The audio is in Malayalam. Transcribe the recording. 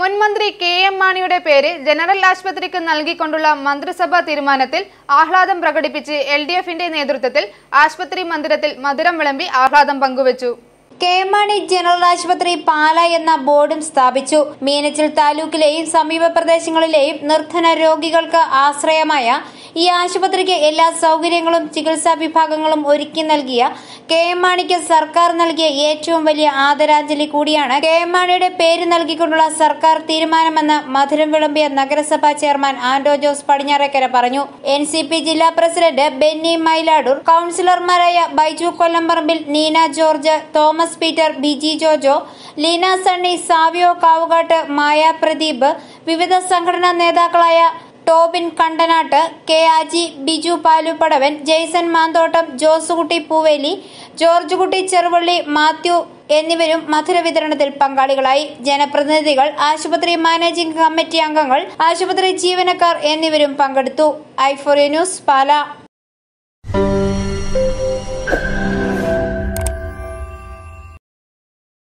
മുൻമന്ത്രി മന്ത്രി കെ എം മാണിയുടെ പേര് ജനറൽ ആശുപത്രിക്ക് നൽകിക്കൊണ്ടുള്ള മന്ത്രിസഭാ തീരുമാനത്തിൽ ആഹ്ലാദം പ്രകടിപ്പിച്ച് എൽ ഡി എഫിന്റെ നേതൃത്വത്തിൽ ആശുപത്രി മന്ദിരത്തിൽ മധുരം വിളമ്പി ആഹ്ലാദം പങ്കുവച്ചു കെ എം മാണി ജനറൽ ആശുപത്രി പാല എന്ന ബോർഡും സ്ഥാപിച്ചു മീനച്ചിൽ താലൂക്കിലെയും സമീപ പ്രദേശങ്ങളിലെയും നിർധന രോഗികൾക്ക് ആശ്രയമായ ഈ ആശുപത്രിക്ക് എല്ലാ സൗകര്യങ്ങളും ചികിത്സാ വിഭാഗങ്ങളും ഒരുക്കി നൽകിയ കെ എം മാണിക്ക് സർക്കാർ നൽകിയ ഏറ്റവും വലിയ ആദരാഞ്ജലി കൂടിയാണ് കെ എം മാണിയുടെ പേര് നൽകിക്കൊണ്ടുള്ള സർക്കാർ തീരുമാനമെന്ന് മധുരം വിളമ്പിയ നഗരസഭാ ചെയർമാൻ ആന്റോ ജോസ് പടിഞ്ഞാറേക്കര പറഞ്ഞു എൻ സി പി ജില്ലാ പ്രസിഡന്റ് ബെന്നി മൈലാടൂർ കൌൺസിലർമാരായ Baiju Kollamparambil Neena George Thomas Peter Biji Jojo Leena Sunny Savio Kavukattu Maya Pradeep വിവിധ സംഘടനാ നേതാക്കളായ ടോബിൻ കണ്ടനാട്ട് കെ ആജി ബിജു പാലുപടവൻ ജെയ്സൺ മാന്തോട്ടം ജോസുകുട്ടി പൂവേലി കുട്ടി ചെറുവള്ളി മാത്യു എന്നിവരും മധുര വിതരണത്തിൽ പങ്കാളികളായി ജനപ്രതിനിധികൾ ആശുപത്രി മാനേജിംഗ് കമ്മിറ്റി അംഗങ്ങൾ ആശുപത്രി ജീവനക്കാർ എന്നിവരും പങ്കെടുത്തു ഐഫോറിയ ന്യൂസ് പാല